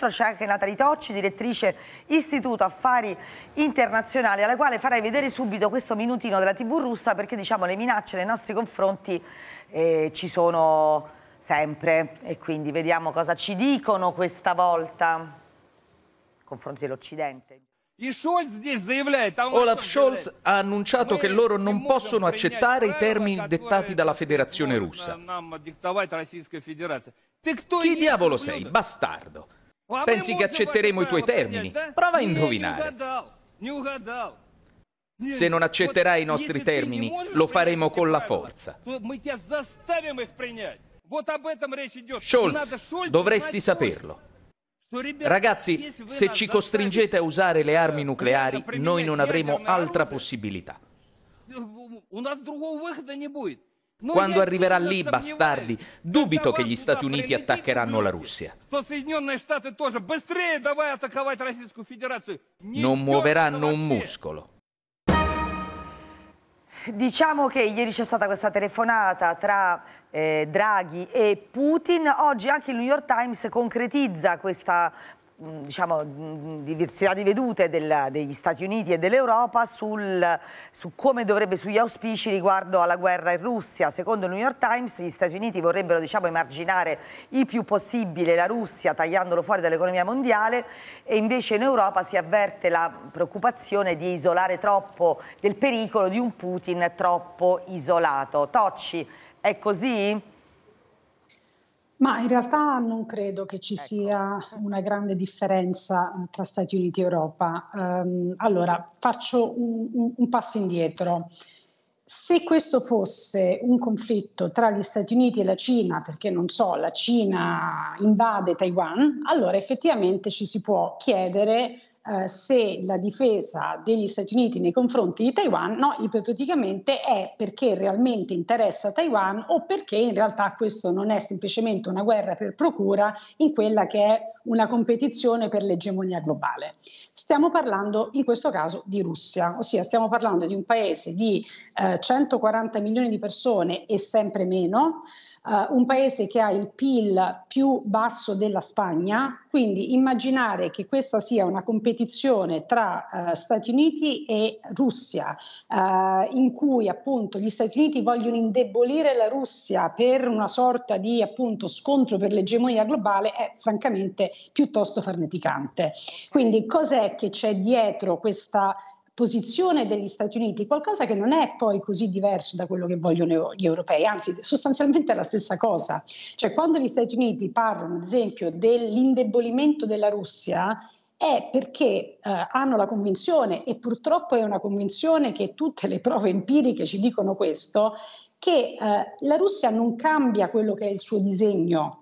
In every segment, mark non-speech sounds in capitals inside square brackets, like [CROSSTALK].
dentro c'è anche Natalie Tocci, direttrice Istituto Affari Internazionali, alla quale farei vedere subito questo minutino della TV russa perché diciamo le minacce nei nostri confronti eh, ci sono sempre e quindi vediamo cosa ci dicono questa volta confronti dell'Occidente. Olaf Scholz ha annunciato che loro non possono accettare i termini dettati dalla Federazione russa. Chi diavolo sei, bastardo? Pensi che accetteremo i tuoi termini? Prova a indovinare. Se non accetterai i nostri termini, lo faremo con la forza. Scholz, dovresti saperlo. Ragazzi, se ci costringete a usare le armi nucleari, noi non avremo altra possibilità. У нас другого выхода не будет. Quando arriverà lì, bastardi, dubito che gli Stati Uniti attaccheranno la Russia. Non muoveranno un muscolo. Diciamo che ieri c'è stata questa telefonata tra eh, Draghi e Putin. Oggi anche il New York Times concretizza questa diciamo, diversità di vedute del, degli Stati Uniti e dell'Europa su come dovrebbe, sugli auspici riguardo alla guerra in Russia. Secondo il New York Times gli Stati Uniti vorrebbero diciamo, emarginare il più possibile la Russia tagliandolo fuori dall'economia mondiale e invece in Europa si avverte la preoccupazione di isolare troppo, del pericolo di un Putin troppo isolato. Tocci, è così? Ma in realtà non credo che ci ecco. sia una grande differenza eh, tra Stati Uniti e Europa. Um, allora, faccio un, un, un passo indietro. Se questo fosse un conflitto tra gli Stati Uniti e la Cina, perché non so, la Cina invade Taiwan, allora effettivamente ci si può chiedere eh, se la difesa degli Stati Uniti nei confronti di Taiwan no, ipoteticamente è perché realmente interessa Taiwan o perché in realtà questo non è semplicemente una guerra per procura in quella che è una competizione per l'egemonia globale. Stiamo parlando in questo caso di Russia, ossia stiamo parlando di un paese di eh, 140 milioni di persone e sempre meno, uh, un paese che ha il PIL più basso della Spagna, quindi immaginare che questa sia una competizione tra uh, Stati Uniti e Russia, uh, in cui appunto gli Stati Uniti vogliono indebolire la Russia per una sorta di appunto scontro per l'egemonia globale, è francamente piuttosto farneticante. Quindi cos'è che c'è dietro questa posizione degli Stati Uniti, qualcosa che non è poi così diverso da quello che vogliono gli europei, anzi sostanzialmente è la stessa cosa. Cioè quando gli Stati Uniti parlano ad esempio dell'indebolimento della Russia, è perché eh, hanno la convinzione, e purtroppo è una convinzione che tutte le prove empiriche ci dicono questo, che eh, la Russia non cambia quello che è il suo disegno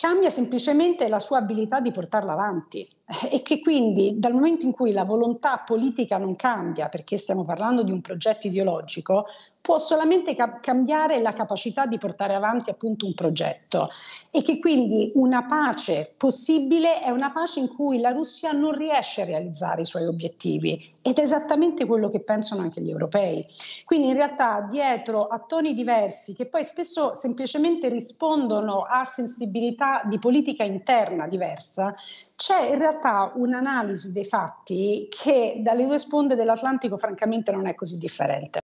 cambia semplicemente la sua abilità di portarla avanti [LAUGHS] e che quindi dal momento in cui la volontà politica non cambia, perché stiamo parlando di un progetto ideologico, può solamente ca- cambiare la capacità di portare avanti appunto un progetto e che quindi una pace possibile è una pace in cui la Russia non riesce a realizzare i suoi obiettivi ed è esattamente quello che pensano anche gli europei. Quindi in realtà dietro a toni diversi che poi spesso semplicemente rispondono a sensibilità realtà di politica interna diversa, c'è in realtà un'analisi dei fatti che dalle due sponde dell'Atlantico francamente non è così differente.